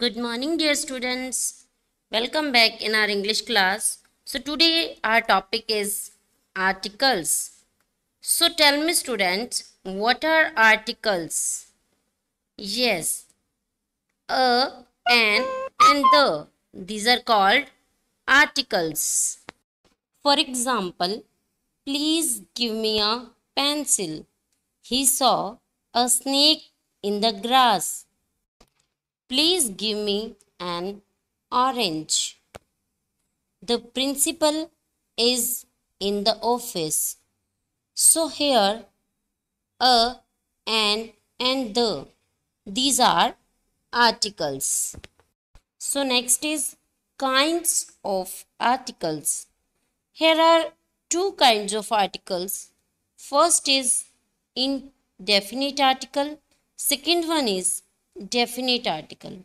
Good morning dear students. Welcome back in our English class. So today our topic is articles. So tell me students, what are articles? Yes, a, an and the. These are called articles. For example, please give me a pencil. He saw a snake in the grass. Please give me an orange. The principal is in the office. So here a and and the. These are articles. So next is kinds of articles. Here are two kinds of articles. First is indefinite article. Second one is definite article.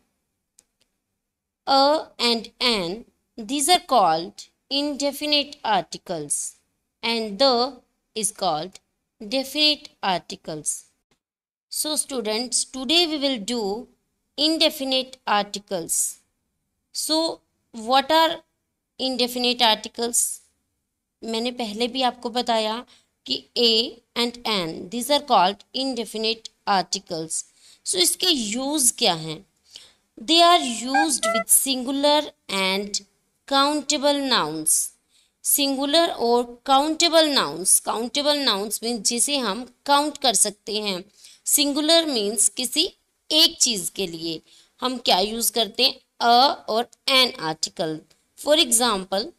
A and an, these are called indefinite articles and the is called definite articles. So students, today we will do indefinite articles. So what are indefinite articles? मैंने पहले भी आपको बताया कि a and an these are called indefinite articles so इसके use क्या हैं? They are use with singular and countable nouns. Singular और countable nouns countable nouns means जिसे हम काउंट कर सकते हैं सिंगुलर मीन्स किसी एक चीज़ के लिए हम क्या यूज़ करते हैं अ और an article for example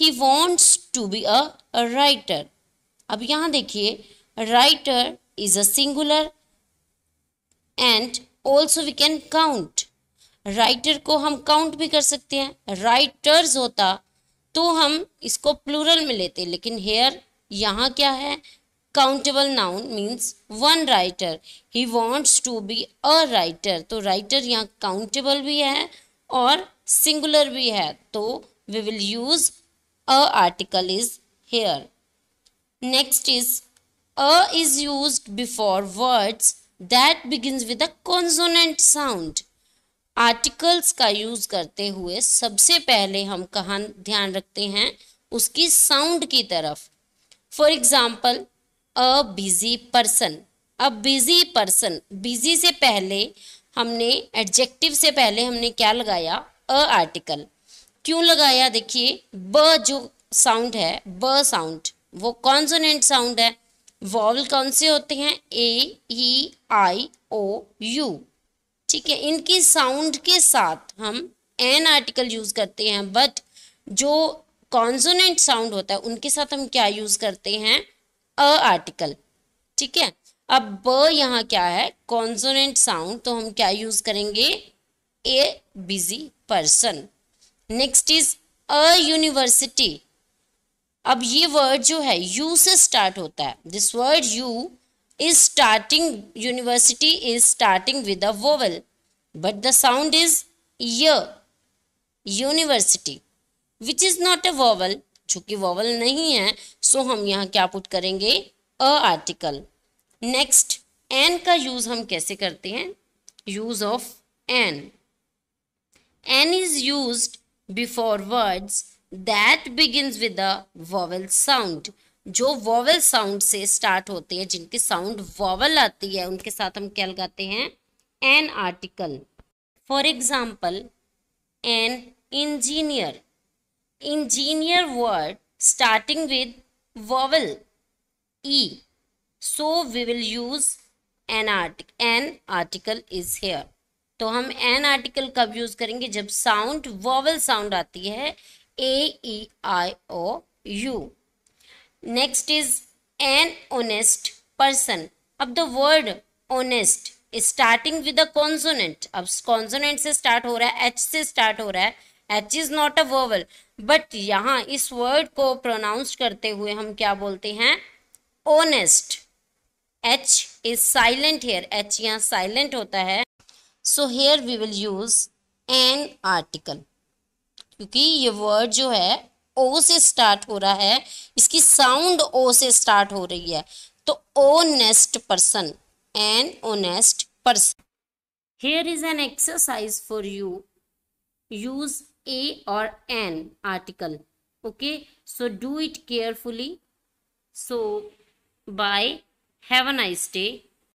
he wants to be a writer अब यहाँ देखिए writer is a singular and also we can count writer को हम काउंट भी कर सकते हैं राइटर्स होता तो हम इसको प्लूरल में लेते लेकिन हेयर यहाँ क्या है countable noun means one writer he wants to be a writer तो राइटर यहाँ काउंटेबल भी है और सिंगुलर भी है तो we will use a article is here next is a is use before words that begin with a consonant sound articles का use करते हुए सबसे पहले हम कहा ध्यान रखते हैं उसकी साउंड की तरफ for example a busy person a busy person busy से पहले हमने एडजेक्टिव से पहले हमने क्या लगाया अ आर्टिकल क्यों लगाया देखिए ब जो साउंड है ब साउंड वो कॉन्सोनेंट साउंड है वॉवल कौन से होते हैं ए ई आई ओ यू ठीक है इनकी साउंड के साथ हम एन आर्टिकल यूज करते हैं बट जो कॉन्सोनेंट साउंड होता है उनके साथ हम क्या यूज करते हैं अ आर्टिकल ठीक है अब ब यहाँ क्या है कॉन्सोनेंट साउंड तो हम क्या यूज करेंगे a busy person next is a university अब ये वर्ड जो है यू से स्टार्ट होता है this word u is starting university is starting with a vowel but the sound is y university which is not a vowel चूंकि कि vowel नहीं है सो हम यहाँ क्या पुट करेंगे अ आर्टिकल नेक्स्ट एन का यूज हम कैसे करते हैं use of an an is use before words that begins with a vowel sound जो वॉवल साउंड से स्टार्ट होते हैं जिनकी साउंड वॉवल आती है उनके साथ हम क्या लगाते हैं an article for example an engineer engineer word starting with vowel e so we will use an artic an article is here तो हम एन आर्टिकल कब यूज करेंगे जब साउंड वॉवल साउंड आती है A E I O U. Next is an honest person. अब the word honest starting with the consonant. अब consonant से start हो रहा है H से start हो रहा है H is not a vowel. But यहाँ इस वर्ड को प्रोनाउंस करते हुए हम क्या बोलते हैं honest h is silent here h यहाँ साइलेंट होता है so here we will use an article क्योंकि ये वर्ड जो है ओ से स्टार्ट हो रहा है इसकी साउंड ओ से स्टार्ट हो रही है तो honest person an honest person here is an exercise for you use a और an article okay so do it carefully so bye have a nice day